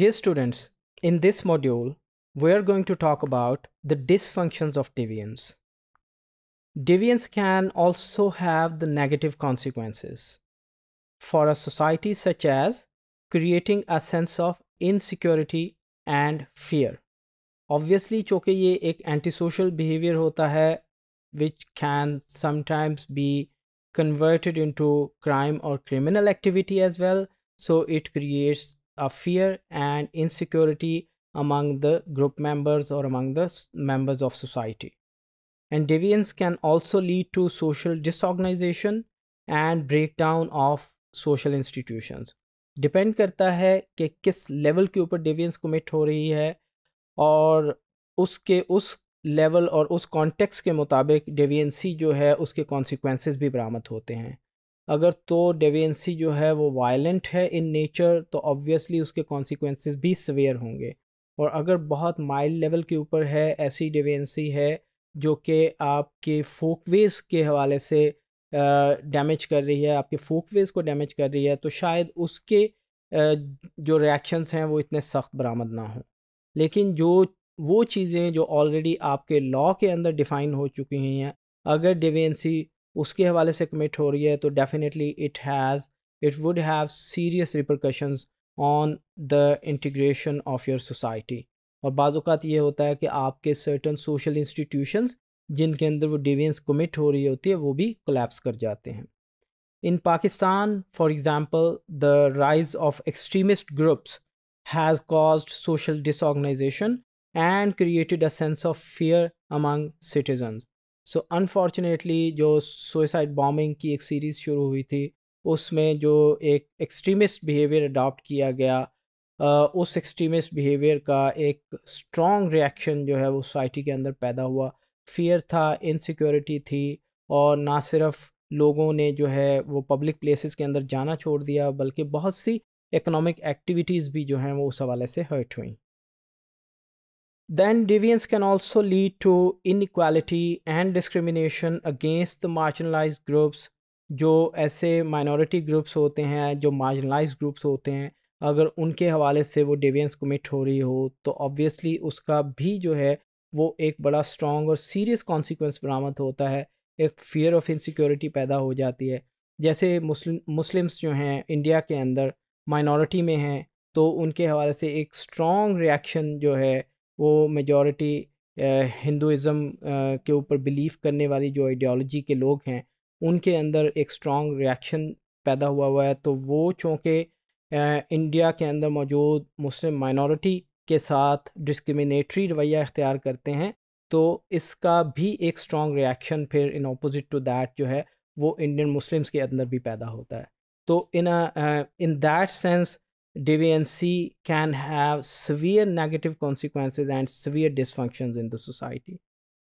Dear students, in this module, we are going to talk about the dysfunctions of deviance. Deviance can also have the negative consequences for a society such as creating a sense of insecurity and fear. Obviously, because ये एक antisocial behavior which can sometimes be converted into crime or criminal activity as well. So it creates a fear and insecurity among the group members or among the members of society. And deviance can also lead to social disorganization and breakdown of social institutions. Depend करता है कि किस level के ऊपर deviance commit हो रही है और उसके उस लेवल और उस कॉन्टेक्स्ट के मुताबिक डेवियंसी जो है उसके कॉन्सिक्वेंसेस भी बरामद होते हैं अगर तो डेवियंसी जो है वो वायलेंट है इन नेचर तो ऑब्वियसली उसके कॉन्सिक्वेंसेस भी सवेयर होंगे और अगर बहुत माइल्ड लेवल के ऊपर है ऐसी डेवियंसी है जो कि आपके फोकवेज के हवाले से डैमेज कर रही है आपके फोकवेज को डैमेज कर रही है तो शायद उसके जो रिएक्शंस हैं वो इतने सख्त बरामद ना हों लेकिन जो वो चीज़ें जो ऑलरेडी आपके लॉ के अंदर डिफ़ाइन हो चुकी हैं अगर डिवेंसी उसके हवाले से कमिट हो रही है तो definitely it has it would have serious repercussions on the integration of your society और बाज़ात ये होता है कि आपके सर्टन सोशल इंस्टीट्यूशन जिनके अंदर वो डिवियंस कमिट हो रही होती है वो भी कोलेप्स कर जाते हैं in Pakistan for example the rise of extremist groups has cause social disorganisation and created a sense of fear among citizens so so, unfortunately जो सुसाइड बॉम्बिंग की एक सीरीज़ शुरू हुई थी उसमें जो एक एक्सट्रीमिस्ट बिहेवियर अडॉप्ट किया गया उस एक्सट्रीमिस्ट बिहेवियर का एक स्ट्रॉन्ग रिएक्शन जो है वो सोसाइटी के अंदर पैदा हुआ फियर था इनसिक्योरिटी थी और ना सिर्फ लोगों ने जो है वो पब्लिक प्लेसेस के अंदर जाना छोड़ दिया बल्कि बहुत सी इकोनॉमिक एक्टिविटीज़ भी जो हैं वो उस हवाले से हर्ट हुई Then deviance can also lead to inequality and discrimination against the marginalized groups जो ऐसे माइनॉरिटी ग्रुप्स होते हैं जो marginalized ग्रुप्स होते हैं अगर उनके हवाले से वो डिवियंस कमिट हो रही हो तो obviously उसका भी जो है वो एक बड़ा strong और सीरियस कॉन्सिक्वेंस बरामद होता है एक फियर ऑफ इनसिक्योरिटी पैदा हो जाती है जैसे मुस्लिम मुस्लिम्स जो हैं इंडिया के अंदर माइनॉरिटी में हैं तो उनके हवाले से एक स्ट्रॉन्ग रिएक्शन जो है वो मेजॉरिटी हिंदुज़म के ऊपर बिलीव करने वाली जो आइडियोलॉजी के लोग हैं उनके अंदर एक स्ट्रॉन्ग रिएक्शन पैदा हुआ हुआ है तो वो चूँकि इंडिया के अंदर मौजूद मुस्लिम माइनॉरिटी के साथ डिस्क्रिमिनेटरी रवैया अख्तियार करते हैं तो इसका भी एक स्ट्रॉन्ग रिएक्शन फिर इन अपोज़िट टू दैट जो है वो इंडियन मुस्लिम्स के अंदर भी पैदा होता है तो in in that sense deviancy can have severe negative consequences and severe dysfunctions in the society.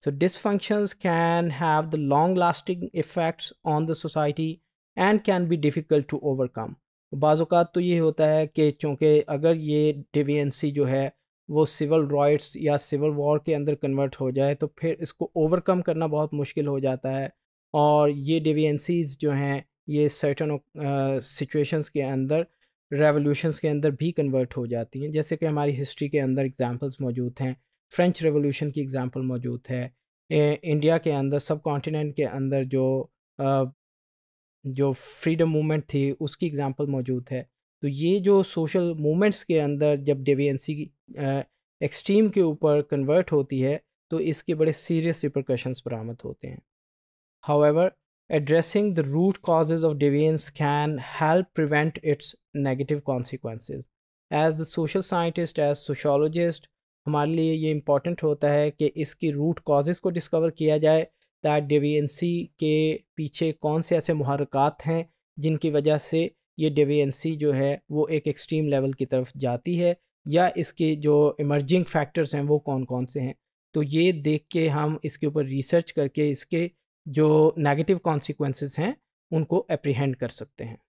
So dysfunctions can have the long lasting effects on the society and can be difficult to overcome. बाज़ात तो ये होता है कि चूँकि अगर ये डिवियंसी जो है वो सिविल राइट्स या सिविल वॉर के अंदर कन्वर्ट हो जाए तो फिर इसको ओवरकम करना बहुत मुश्किल हो जाता है और ये डिवियंसीज जो हैं ये सर्टन सिचुएशंस के अंदर uh, रेवोल्यूशंस के अंदर भी कन्वर्ट हो जाती हैं जैसे कि हमारी हिस्ट्री के अंदर एग्जाम्पल्स मौजूद हैं फ्रेंच रेवोल्यूशन की एग्ज़ाम्पल मौजूद है इंडिया के अंदर सब कॉन्टीनेंट के अंदर जो जो फ्रीडम मूवमेंट थी उसकी एग्ज़ाम्पल मौजूद है तो ये जो सोशल मूवमेंट्स के अंदर जब डेवियंसी एक्सट्रीम के ऊपर कन्वर्ट होती है तो इसके बड़े सीरियस रिप्रकशंस बरामद होते हैं however addressing the root causes of deviance can help prevent its negative consequences as social scientist as sociologist, हमारे लिए ये इम्पॉर्टेंट होता है कि इसकी रूट कॉजेज़ को डिस्कवर किया जाए दैट डेवियंसी के पीछे कौन से ऐसे मुहरक़ात हैं जिनकी वजह से ये डेवियंसी जो है वो एक एक्सट्रीम लेवल की तरफ जाती है या इसके जो इमर्जिंग फैक्टर्स हैं वो कौन कौन से हैं तो ये देख के हम इसके ऊपर रिसर्च करके इसके जो नेगेटिव कॉन्सिक्वेंसेस हैं उनको अप्रीहेंड कर सकते हैं